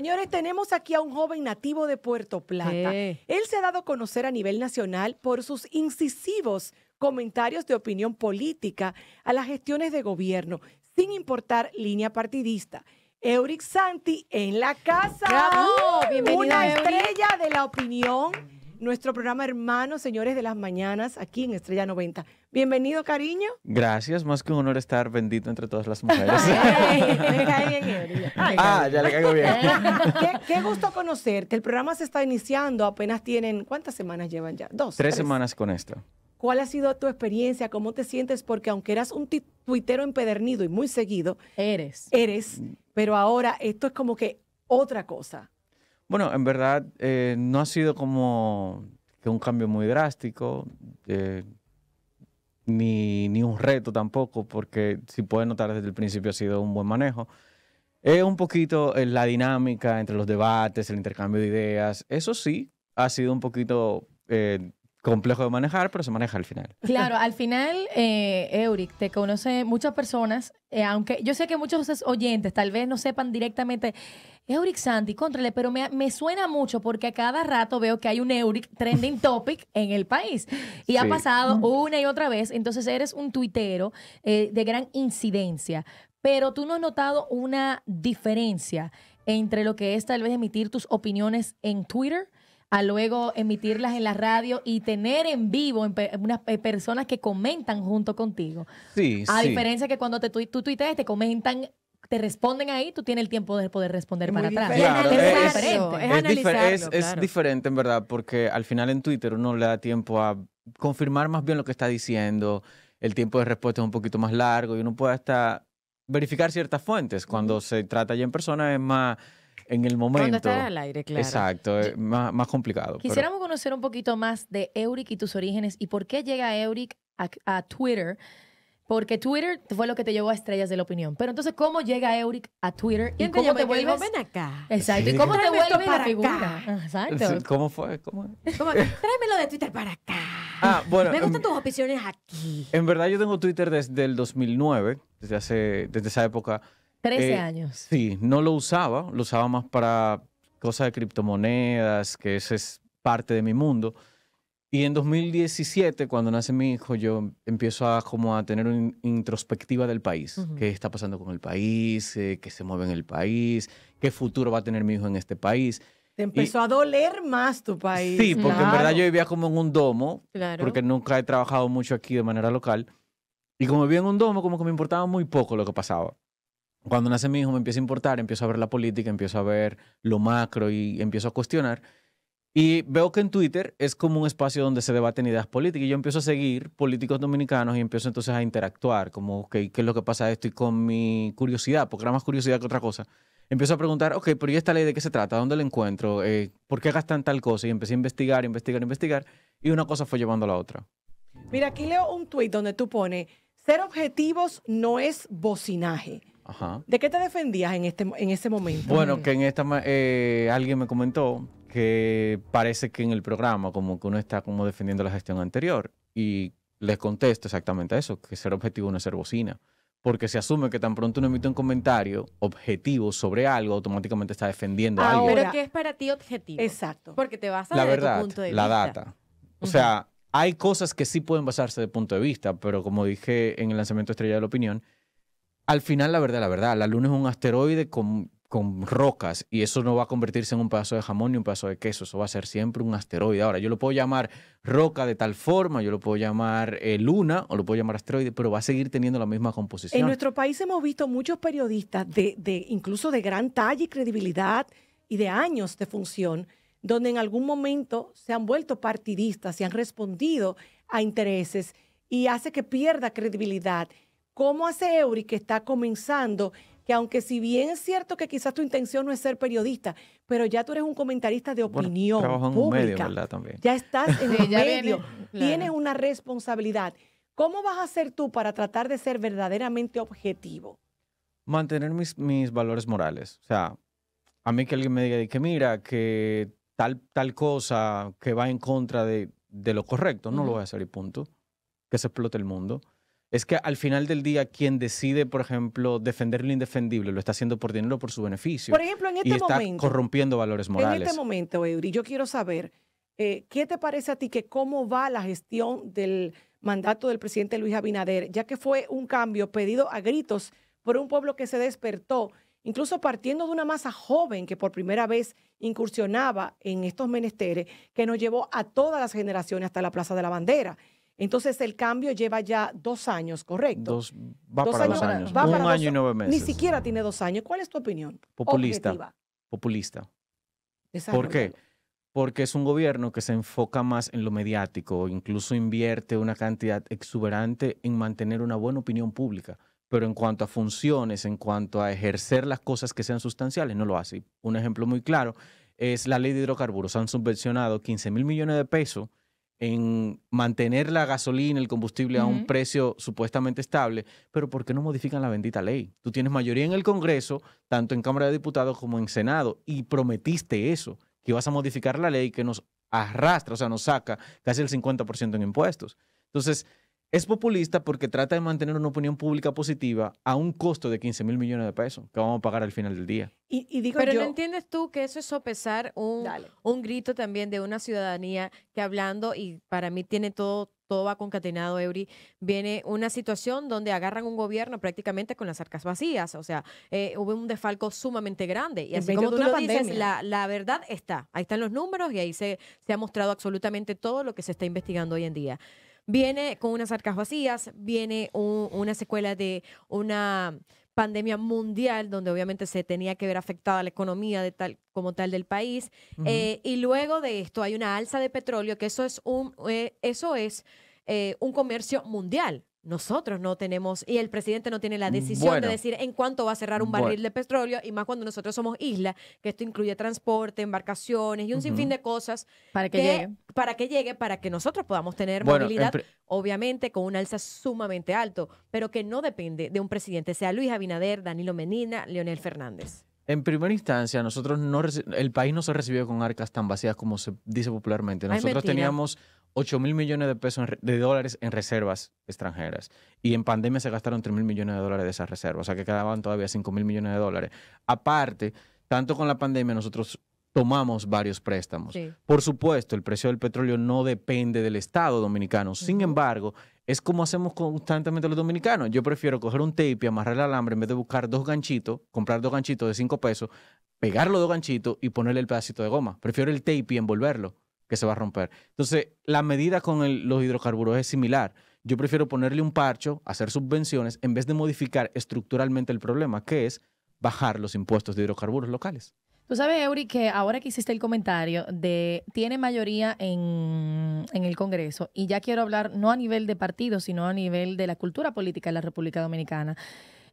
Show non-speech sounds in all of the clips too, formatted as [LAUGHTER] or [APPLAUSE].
Señores, tenemos aquí a un joven nativo de Puerto Plata. Él se ha dado a conocer a nivel nacional por sus incisivos comentarios de opinión política a las gestiones de gobierno, sin importar línea partidista. Euric Santi en la casa. Bienvenida, Una estrella de la opinión nuestro programa hermano, señores de las mañanas, aquí en Estrella 90. Bienvenido, cariño. Gracias, más que un honor estar bendito entre todas las mujeres. Ah, ya le caigo bien. qué, gusto conocerte. El programa se está iniciando, apenas tienen, ¿cuántas semanas llevan ya? Dos. Tres, semanas con esto. ¿Cuál ha sido tu experiencia? ¿Cómo te sientes? Porque aunque eras un tuitero empedernido y muy seguido, eres. Eres, pero ahora esto es como que otra cosa. Bueno, en verdad eh, no ha sido como un cambio muy drástico, eh, ni, ni, un reto tampoco, porque si puedes notar desde el principio ha sido un buen manejo. Es un poquito eh, la dinámica entre los debates, el intercambio de ideas, eso sí, ha sido un poquito complejo de manejar, pero se maneja al final. Claro, al final, eh, Euric, te conoce muchas personas, eh, aunque yo sé que muchos oyentes tal vez no sepan directamente, Euric Santi, contrale, pero me, suena mucho porque a cada rato veo que hay un Euric trending [LAUGHS] topic en el país y ha pasado mm. una y otra vez, entonces eres un tuitero eh, de gran incidencia, pero tú no has notado una diferencia entre lo que es tal vez emitir tus opiniones en Twitter a luego emitirlas en la radio y tener en vivo unas eh, personas que comentan junto contigo. Sí, a diferencia que cuando te tu tú tuiteas, te comentan te responden ahí, tú tienes el tiempo de poder responder para atrás. es, diferente. Es, diferente, en verdad, porque al final en Twitter uno le da tiempo a confirmar más bien lo que está diciendo, el tiempo de respuesta es un poquito más largo y uno puede hasta verificar ciertas fuentes. Cuando se trata ya en persona es más en el momento. Cuando al aire, claro. Exacto, eh, más, más, complicado. Quisiéramos conocer un poquito más de Euric y tus orígenes y por qué llega Euric a, Twitter. Porque Twitter fue lo que te llevó a estrellas de la opinión. Pero entonces, ¿cómo llega Euric a Twitter? ¿Y, cómo te vuelves? ven acá. Exacto. ¿Y cómo te vuelves para la figura? Acá. Exacto. ¿Cómo fue? ¿Cómo? Tráemelo de Twitter para acá. Ah, bueno. Me em, gustan tus opiniones aquí. En verdad, yo tengo Twitter desde el 2009, desde, hace, desde esa época. 13 eh, años. Sí, no lo usaba, lo usaba más para cosas de criptomonedas, que ese es parte de mi mundo. Y en 2017, cuando nace mi hijo, yo empiezo a, como a tener una introspectiva del país. ¿Qué está pasando con el país? Eh, ¿Qué se mueve en el país? ¿Qué futuro va a tener mi hijo en este país? Te empezó a doler más tu país. Sí, porque en verdad yo vivía como en un domo, porque nunca he trabajado mucho aquí de manera local. Y como vivía en un domo, como que me importaba muy poco lo que pasaba cuando nace mi hijo me empieza a importar, empiezo a ver la política, empiezo a ver lo macro y empiezo a cuestionar. Y veo que en Twitter es como un espacio donde se debaten ideas políticas y yo empiezo a seguir políticos dominicanos y empiezo entonces a interactuar, como, ok, ¿qué es lo que pasa esto? Y con mi curiosidad, porque era más curiosidad que otra cosa, empiezo a preguntar, ok, pero ¿y esta ley de qué se trata? ¿Dónde la encuentro? Eh, ¿Por qué gastan tal cosa? Y empecé a investigar, investigar, investigar y una cosa fue llevando a la otra. Mira, aquí leo un tuit donde tú pones, ser objetivos no es bocinaje. ¿De qué te defendías en, este, en ese momento? Bueno, que en esta eh, alguien me comentó que parece que en el programa como que uno está como defendiendo la gestión anterior y les contesto exactamente a eso, que ser objetivo no es ser bocina, porque se asume que tan pronto uno emite un comentario objetivo sobre algo, automáticamente está defendiendo ah, algo Pero ¿qué es para ti objetivo? Exacto. Porque te vas a la verdad, tu punto de la data. O sea, hay cosas que sí pueden basarse de punto de vista, pero como dije en el lanzamiento estrella de la opinión, al final, la verdad, la verdad, la Luna es un asteroide con, con rocas y eso no va a convertirse en un pedazo de jamón ni un pedazo de queso, eso va a ser siempre un asteroide. Ahora, yo lo puedo llamar roca de tal forma, yo lo puedo llamar eh, luna o lo puedo llamar asteroide, pero va a seguir teniendo la misma composición. En nuestro país hemos visto muchos periodistas de, incluso de gran talla y credibilidad y de años de función, donde en algún momento se han vuelto partidistas, se han respondido a intereses y hace que pierda credibilidad ¿Cómo hace Eury que está comenzando? Que aunque si bien es cierto que quizás tu intención no es ser periodista, pero ya tú eres un comentarista de opinión pública. Un medio, ¿verdad? También. Ya estás [LAUGHS] en el medio, tienes una responsabilidad. ¿Cómo vas a hacer tú para tratar de ser verdaderamente objetivo? Mantener mis, valores morales. O sea, a mí que alguien me diga que mira, que tal, tal cosa que va en contra de, lo correcto, no lo voy a hacer y punto. Que se explote el mundo es que al final del día quien decide, por ejemplo, defender lo indefendible, lo está haciendo por dinero, por su beneficio. Por ejemplo, en este y está corrompiendo valores morales. En este momento, Eury, yo quiero saber, eh, ¿qué te parece a ti que cómo va la gestión del mandato del presidente Luis Abinader, ya que fue un cambio pedido a gritos por un pueblo que se despertó, incluso partiendo de una masa joven que por primera vez incursionaba en estos menesteres, que nos llevó a todas las generaciones hasta la Plaza de la Bandera? Entonces el cambio lleva ya dos años, ¿correcto? Dos, va para años, dos años. Un año y nueve meses. Ni siquiera tiene dos años. ¿Cuál es tu opinión? Populista. Populista. ¿Por qué? Porque es un gobierno que se enfoca más en lo mediático, incluso invierte una cantidad exuberante en mantener una buena opinión pública, pero en cuanto a funciones, en cuanto a ejercer las cosas que sean sustanciales, no lo hace. Un ejemplo muy claro es la ley de hidrocarburos. Han subvencionado 15 mil millones de pesos en mantener la gasolina, el combustible a un precio supuestamente estable, pero ¿por qué no modifican la bendita ley? Tú tienes mayoría en el Congreso, tanto en Cámara de Diputados como en Senado, y prometiste eso, que vas a modificar la ley que nos arrastra, o sea, nos saca casi el 50% en impuestos. Entonces, es populista porque trata de mantener una opinión pública positiva a un costo de 15 mil millones de pesos que vamos a pagar al final del día. Y, Pero no entiendes tú que eso es sopesar un, grito también de una ciudadanía que hablando, y para mí tiene todo, todo va concatenado, Eury, viene una situación donde agarran un gobierno prácticamente con las arcas vacías. O sea, eh, hubo un desfalco sumamente grande. Y así como tú lo dices, la, la, verdad está. Ahí están los números y ahí se, se ha mostrado absolutamente todo lo que se está investigando hoy en día. Viene con unas arcas vacías, viene una secuela de una pandemia mundial, donde obviamente se tenía que ver afectada la economía de tal, como tal del país. Eh, y luego de esto hay una alza de petróleo, que eso es un, eh, eso es eh, un comercio mundial nosotros no tenemos, y el presidente no tiene la mm, decisión de decir en cuánto va a cerrar un barril de petróleo, y más cuando nosotros somos isla, que esto incluye transporte, embarcaciones y un sinfín de cosas. Para que, llegue. Para que llegue, para que nosotros podamos tener movilidad, obviamente con un alza sumamente alto, pero que no depende de un presidente, sea Luis Abinader, Danilo Menina, Leonel Fernández. En primera instancia, nosotros no el país no se recibió con arcas tan vacías como se dice popularmente. Ah, nosotros teníamos 8 mil millones de pesos de dólares en reservas extranjeras. Y en pandemia se gastaron 3 mil millones de dólares de esas reservas, o sea que quedaban todavía 5 mil millones de dólares. Aparte, tanto con la pandemia nosotros tomamos varios préstamos. Por supuesto, el precio del petróleo no depende del Estado dominicano. Sin embargo, es como hacemos constantemente los dominicanos. Yo prefiero coger un tape y amarrar el alambre en vez de buscar dos ganchitos, comprar dos ganchitos de cinco pesos, pegar los dos ganchitos y ponerle el pedacito de goma. Prefiero el tape y envolverlo que se va a romper. Entonces, la medida con los hidrocarburos es similar. Yo prefiero ponerle un parcho, hacer subvenciones, en vez de modificar estructuralmente el problema, que es bajar los impuestos de hidrocarburos locales. Tú sabes, Eury, que ahora que hiciste el comentario de tiene mayoría en, el Congreso, y ya quiero hablar no a nivel de partido, sino a nivel de la cultura política de la República Dominicana.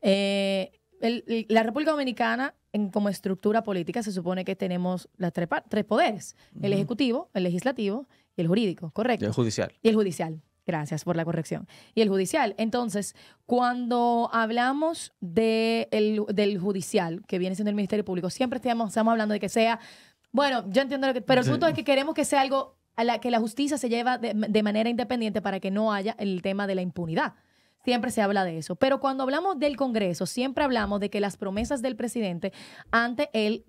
Eh, la República Dominicana, en, como estructura política, se supone que tenemos las tres, poderes: el ejecutivo, el legislativo y el jurídico, ¿correcto? Y el judicial. Y el judicial. Gracias por la corrección. Y el judicial. Entonces, cuando hablamos del judicial, que viene siendo el Ministerio Público, siempre estamos, estamos hablando de que sea, bueno, yo entiendo lo que, pero el punto es que queremos que sea algo a la que la justicia se lleva de manera independiente para que no haya el tema de la impunidad siempre se habla de eso. Pero cuando hablamos del Congreso, siempre hablamos de que las promesas del presidente ante él,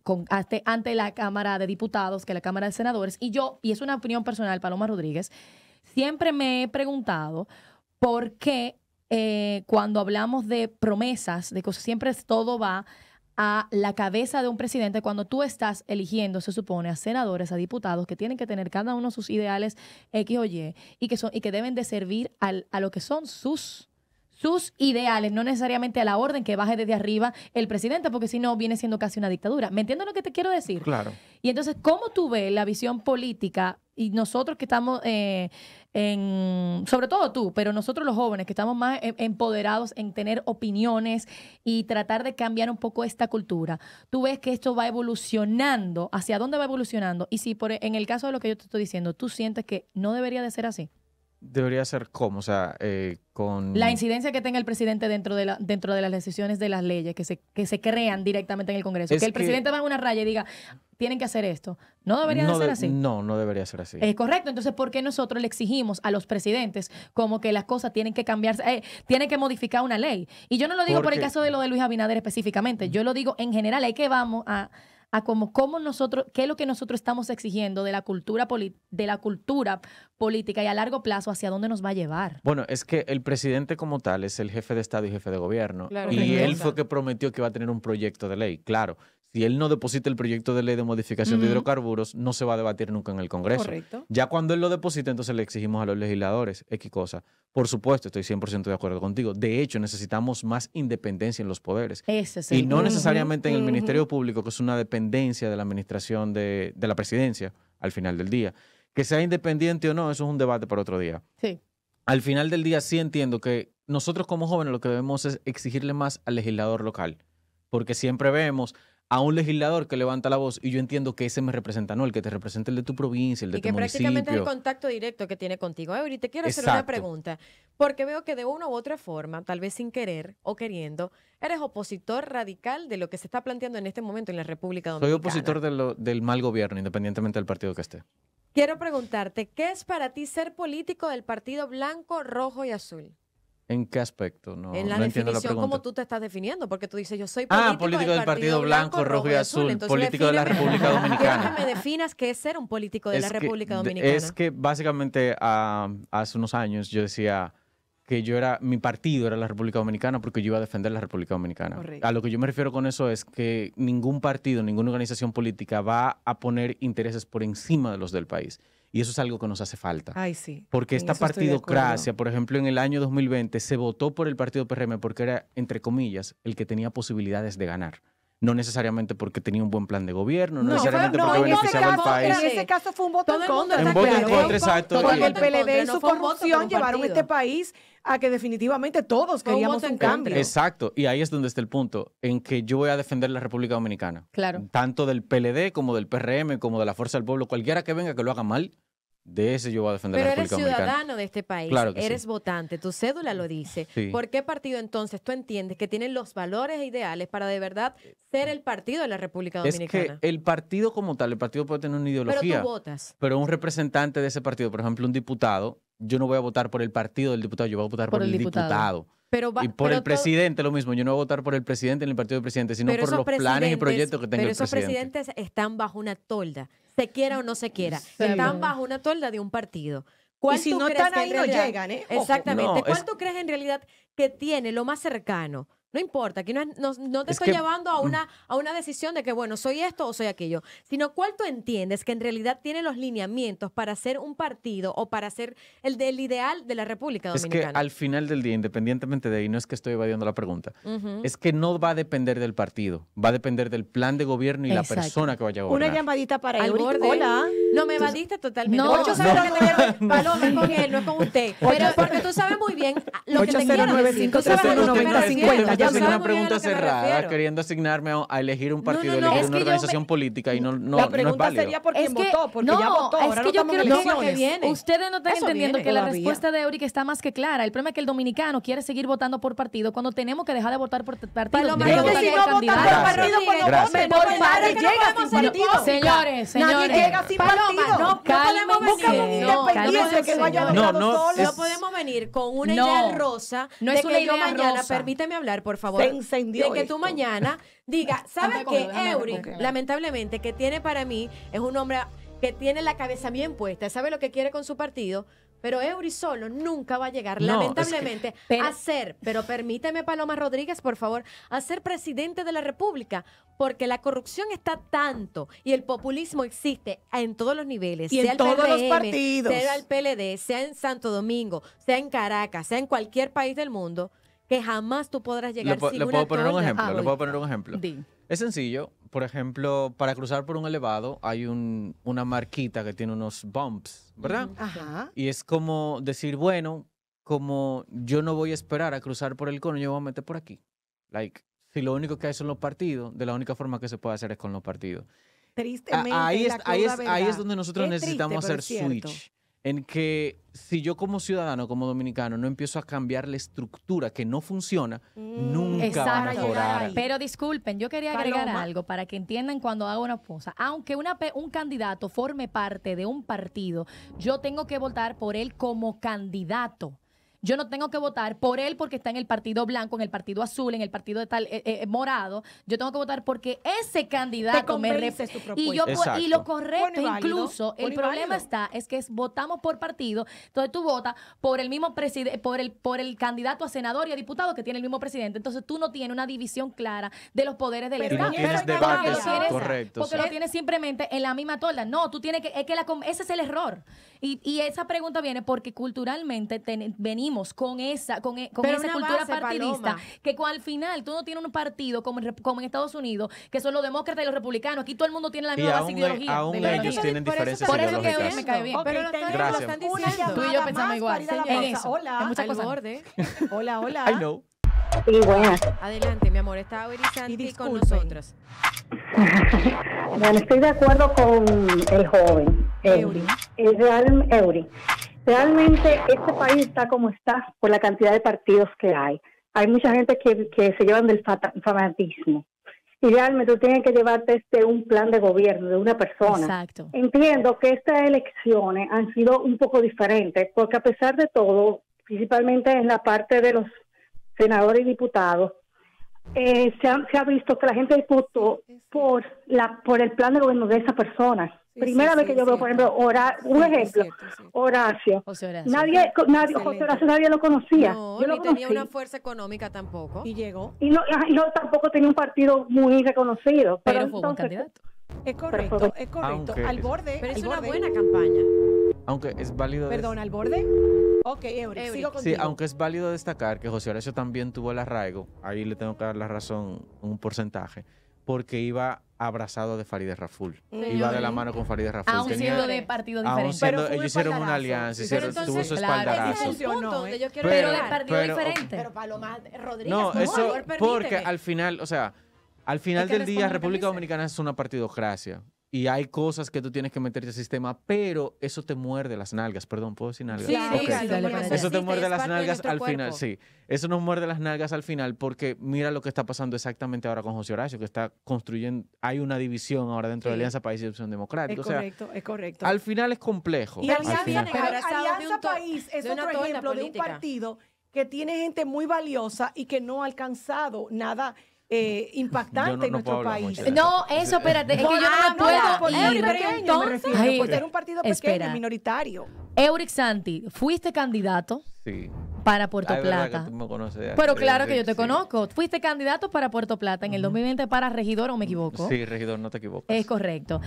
ante, la Cámara de Diputados, que la Cámara de Senadores, y yo, y es una opinión personal, Paloma Rodríguez, siempre me he preguntado por qué eh, cuando hablamos de promesas, de cosas, siempre todo va a la cabeza de un presidente cuando tú estás eligiendo, se supone, a senadores, a diputados que tienen que tener cada uno sus ideales X o Y y que, son, y que deben de servir a lo que son sus sus ideales, no necesariamente a la orden que baje desde arriba el presidente, porque si no viene siendo casi una dictadura. ¿Me entiendes lo que te quiero decir? Claro. Y entonces, ¿cómo tú ves la visión política y nosotros que estamos eh, en, sobre todo tú, pero nosotros los jóvenes que estamos más em, empoderados en tener opiniones y tratar de cambiar un poco esta cultura, tú ves que esto va evolucionando, hacia dónde va evolucionando y si por, en el caso de lo que yo te estoy diciendo, tú sientes que no debería de ser así debería ser cómo, o sea, eh, con... La incidencia que tenga el presidente dentro de, la, dentro de las decisiones de las leyes que se, que se crean directamente en el Congreso. que el presidente va a una raya y diga, tienen que hacer esto. No debería ser así. No, no debería ser así. Es correcto, entonces, ¿por qué nosotros le exigimos a los presidentes como que las cosas tienen que cambiarse, eh, tienen que modificar una ley? Y yo no lo digo por el caso de lo de Luis Abinader específicamente, yo lo digo en general, hay que vamos a a cómo, cómo nosotros, qué es lo que nosotros estamos exigiendo de la cultura de la cultura política y a largo plazo hacia dónde nos va a llevar. Bueno, es que el presidente como tal es el jefe de Estado y jefe de gobierno y él fue que prometió que va a tener un proyecto de ley, claro si él no deposita el proyecto de ley de modificación de hidrocarburos, no se va a debatir nunca en el Congreso. Ya cuando él lo deposita, entonces le exigimos a los legisladores X cosa. Por supuesto, estoy 100% de acuerdo contigo. De hecho, necesitamos más independencia en los poderes. Y no necesariamente en el Ministerio Público, que es una dependencia de la administración de, de la presidencia al final del día. Que sea independiente o no, eso es un debate para otro día. Sí. Al final del día sí entiendo que nosotros como jóvenes lo que debemos es exigirle más al legislador local, porque siempre vemos, a un legislador que levanta la voz y yo entiendo que ese me representa, no el que te representa, el de tu provincia, el de tu municipio. Y que prácticamente es el contacto directo que tiene contigo. Eh, te quiero hacer una pregunta, porque veo que de una u otra forma, tal vez sin querer o queriendo, eres opositor radical de lo que se está planteando en este momento en la República Dominicana. Soy opositor del mal gobierno, independientemente del partido que esté. Quiero preguntarte, ¿qué es para ti ser político del partido blanco, rojo y azul? ¿En qué aspecto? No, en la definición, como tú te estás definiendo, porque tú dices, yo soy ah, político, del, Partido, Blanco, Rojo y Azul, político de la República [LAUGHS] Dominicana. que me definas qué es ser un político de la República Dominicana. Es que básicamente hace unos años yo decía que yo era, mi partido era la República Dominicana porque yo iba a defender la República Dominicana. A lo que yo me refiero con eso es que ningún partido, ninguna organización política va a poner intereses por encima de los del país. Y eso es algo que nos hace falta. Porque esta partidocracia, por ejemplo, en el año 2020 se votó por el partido PRM porque era, entre comillas, el que tenía posibilidades de ganar no necesariamente porque tenía un buen plan de gobierno, no, necesariamente porque beneficiaba al país. En ese caso fue un voto en contra. voto en exacto. el PLD y su corrupción llevaron este país a que definitivamente todos queríamos un cambio. Exacto, y ahí es donde está el punto, en que yo voy a defender la República Dominicana. Claro. Tanto del PLD como del PRM, como de la Fuerza del Pueblo, cualquiera que venga que lo haga mal, de ese yo voy a defender la República Dominicana. Pero eres ciudadano de este país, eres votante, tu cédula lo dice. ¿Por qué partido entonces tú entiendes que tienen los valores e ideales para de verdad ser el partido de la República Dominicana? Es que el partido como tal, el partido puede tener una ideología. Pero votas. Pero un representante de ese partido, por ejemplo, un diputado, yo no voy a votar por el partido del diputado, yo voy a votar por, el diputado. Pero y por el presidente lo mismo. Yo no voy a votar por el presidente ni el partido del presidente, sino por los planes y proyectos que tenga presidente. Pero esos presidentes están bajo una tolda se quiera o no se quiera. Están bajo una tolda de un partido. si no están ahí, no llegan, ¿eh? Exactamente. ¿Cuánto crees en realidad que tiene lo más cercano no importa, aquí no, no, te estoy llevando a mm. una, a una decisión de que, bueno, soy esto o soy aquello, sino cuál tú entiendes que en realidad tiene los lineamientos para ser un partido o para ser el del ideal de la República Dominicana. Es que al final del día, independientemente de ahí, no es que estoy evadiendo la pregunta, es que no va a depender del partido, va a depender del plan de gobierno y la persona que vaya a gobernar. Una llamadita para el borde. No, me evadiste totalmente. No, sé que te [LAUGHS] Paloma, es con él, no es con usted. Pero porque tú sabes muy bien lo que te quiero decir. Tú Yo tengo una pregunta cerrada queriendo asignarme a elegir un partido, elegir una organización política y no no La pregunta sería por votó, porque ya votó. Es que yo quiero que Ustedes no están entendiendo que la respuesta de Eurica está más que clara. El problema es que el dominicano quiere seguir votando por partido cuando tenemos que dejar de votar por partido. Señores, señores no, no, no podemos venir no, no podemos venir con una idea rosa no es de que idea mañana, permíteme hablar, por favor, de que tú mañana diga, ¿sabes qué? Eury, lamentablemente, que tiene para mí, es un hombre que tiene la cabeza bien puesta, sabe lo que quiere con su partido, pero Eury nunca va a llegar, lamentablemente, a ser, pero permíteme, Paloma Rodríguez, por favor, a ser presidente de la República, porque la corrupción está tanto y el populismo existe en todos los niveles, sea en todos los partidos. sea el PLD, sea en Santo Domingo, sea en Caracas, sea en cualquier país del mundo, que jamás tú podrás llegar sin sin le puedo poner un ejemplo, Le ah, puedo poner un ejemplo. Es sencillo. Por ejemplo, para cruzar por un elevado hay una marquita que tiene unos bumps, ¿verdad? Ajá. Y es como decir, bueno, como yo no voy a esperar a cruzar por el cono, yo voy a meter por aquí. Like, si lo único que hay son los partidos, de la única forma que se puede hacer es con los partidos. Tristemente. ahí, es, ahí, es, donde nosotros necesitamos hacer switch en que si yo como ciudadano, como dominicano, no empiezo a cambiar la estructura que no funciona, mm, nunca va a mejorar. Pero disculpen, yo quería agregar algo para que entiendan cuando hago una cosa. Aunque un candidato forme parte de un partido, yo tengo que votar por él como candidato yo no tengo que votar por él porque está en el partido blanco, en el partido azul, en el partido tal eh, eh, morado. Yo tengo que votar porque ese candidato me Y, yo, y lo correcto, incluso, el problema está, es que votamos por partido. Entonces tú votas por el mismo presidente, por el, por el candidato a senador y a diputado que tiene el mismo presidente. Entonces tú no tienes una división clara de los poderes del Estado. Porque, lo tienes, simplemente en la misma tolda. No, tú tienes que, es que la, ese es el error. Y, esa pregunta viene porque culturalmente venimos con esa, con, e, con esa cultura partidista, que al final tú no tienes un partido como, en Estados Unidos, que son los demócratas y los republicanos, aquí todo el mundo tiene la misma ideología. Aún ellos tienen por diferencias por eso que me cae bien. pero lo Están diciendo. Tú y yo pensamos igual. En eso. Hola. En muchas cosas. [LAUGHS] Hola, hola. I know. Adelante, mi amor. Está Auri con nosotros. [LAUGHS] estoy de acuerdo con el joven, Eury. Realmente este país está como está por la cantidad de partidos que hay. Hay mucha gente que, se llevan del fanatismo. Y realmente tú tienes que llevarte este un plan de gobierno de una persona. Exacto. Entiendo que estas elecciones han sido un poco diferentes, porque a pesar de todo, principalmente en la parte de los senadores y diputados, eh, se, ha, ha, visto que la gente votó por la por el plan de gobierno de esa persona. Primera vez que yo veo, por ejemplo, un ejemplo, Horacio. José Horacio. Nadie, nadie, José Horacio, nadie lo conocía. No, yo no tenía una fuerza económica tampoco. Y llegó. Y no, tampoco tenía un partido muy reconocido. Pero, fue un candidato. Es correcto, es correcto. Al borde. Pero es una buena campaña. Aunque es válido. Perdón, al borde. Ok, Sí, aunque es válido destacar que José Horacio también tuvo el arraigo, ahí le tengo que dar la razón, un porcentaje, porque iba abrazado de Farideh Raful. Iba de la mano con Farideh Raful. Aún siendo de partido diferente. ellos hicieron una alianza, tuvo su espaldarazo. Claro, eh. yo pero, pero, de partido diferente. Pero Paloma Rodríguez no, eso, porque al final, o sea, al final del día República Dominicana es una partidocracia y hay cosas que tú tienes que meterte al sistema, pero eso te muerde las nalgas, perdón, ¿puedo decir nalgas? Eso, te muerde las nalgas al final, sí. Eso nos muerde las nalgas al final porque mira lo que está pasando exactamente ahora con José Horacio, que está construyendo, hay una división ahora dentro de Alianza País y Opción Democrática. Es correcto, es correcto. Al final es complejo. Y Alianza, País es otro ejemplo de un partido que tiene gente muy valiosa y que no ha alcanzado nada eh, impactante en nuestro país. No, eso, espérate, es que yo no ah, puedo. ir un partido pequeño, minoritario. Eurix Santi, fuiste candidato. Sí. Para Puerto Plata. Pero claro que yo te conozco. Fuiste candidato para Puerto Plata en el 2020 para regidor, ¿o me equivoco? Sí, regidor, no te equivocas. Es correcto.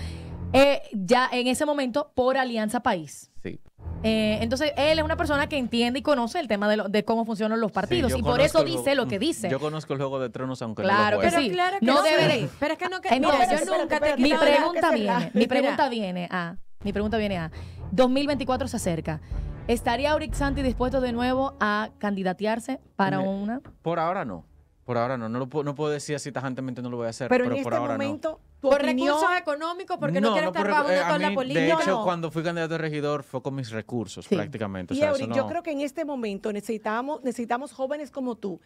Eh, ya en ese momento por Alianza País. Sí. Eh, entonces, él es una persona que entiende y conoce el tema de, cómo funcionan los partidos y por eso dice lo que dice. Yo conozco el Juego de Tronos, aunque no lo Claro que no, no Pero es que no... Que, mi pregunta viene, mi pregunta viene a... Mi pregunta viene a... 2024 se acerca. ¿Estaría Auric Santi dispuesto de nuevo a candidatearse para una? Por ahora no. Por ahora no. No, puedo decir así tajantemente, no lo voy a hacer. Pero, en este momento por recursos económicos, porque no, no estar pagando eh, toda la política. De hecho, cuando fui candidato a regidor fue con mis recursos prácticamente. y yo creo que en este momento necesitamos, necesitamos jóvenes como tú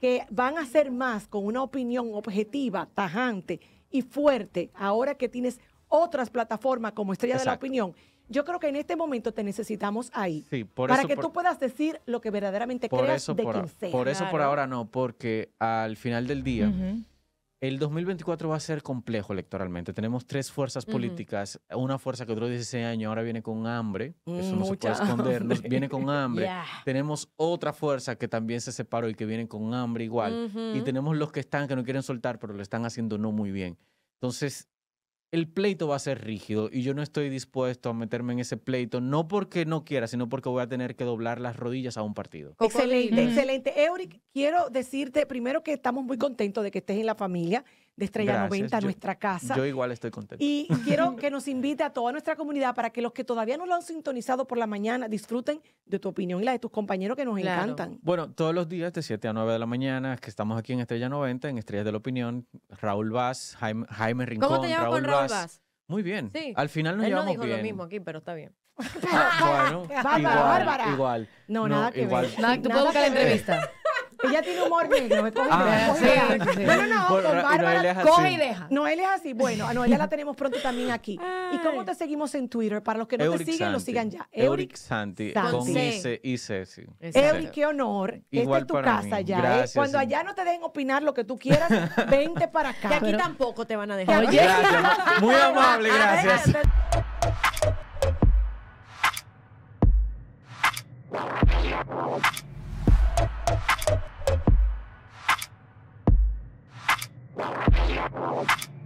que van a hacer más con una opinión objetiva, tajante y fuerte, ahora que tienes otras plataformas como Estrella de la Opinión. Yo creo que en este momento te necesitamos ahí. para que tú puedas decir lo que verdaderamente crees de por, quien Por eso por ahora no, porque al final del día. El 2024 va a ser complejo electoralmente. Tenemos tres fuerzas políticas. Una fuerza que duró 16 años, ahora viene con hambre. Mm, Eso no se puede esconder. viene con [LAUGHS] hambre. Tenemos otra fuerza que también se separó y que viene con hambre igual. Y tenemos los que están, que no quieren soltar, pero lo están haciendo no muy bien. Entonces, el pleito va a ser rígido y yo no estoy dispuesto a meterme en ese pleito, no porque no quiera, sino porque voy a tener que doblar las rodillas a un partido. Excelente, excelente. Euric, quiero decirte primero que estamos muy contentos de que estés en la familia de Estrella 90, nuestra casa. Yo igual estoy contento. Y [LAUGHS] quiero que nos invite a toda nuestra comunidad para que los que todavía no lo han sintonizado por la mañana disfruten de tu opinión y la de tus compañeros que nos encantan. Bueno, todos los días de 7 a 9 de la mañana que estamos aquí en Estrella 90, en Estrellas de la Opinión, Raúl Vaz, Jaime, Jaime Rincón, ¿Cómo te llamas con Raúl Vaz? Muy bien. Al final nos Él llevamos no dijo lo mismo aquí, pero está bien. [LAUGHS] bueno, [LAUGHS] Bárbara, igual, Igual. No, nada que igual. tú la entrevista. Ella tiene humor negro, coge No, no, no, con Bárbara. Coge y deja. Noelia es así. Bueno, a Noelia la tenemos pronto también aquí. ¿Y cómo te seguimos en Twitter? Para los que no te siguen, lo sigan ya. Euric Santi. Con Ice y Ceci. Euric, qué honor. Igual Esta es tu casa ya. ¿eh? Cuando allá no te dejen opinar lo que tú quieras, [LAUGHS] vente para acá. Y aquí tampoco te van a dejar. Muy amable, gracias. Thank you.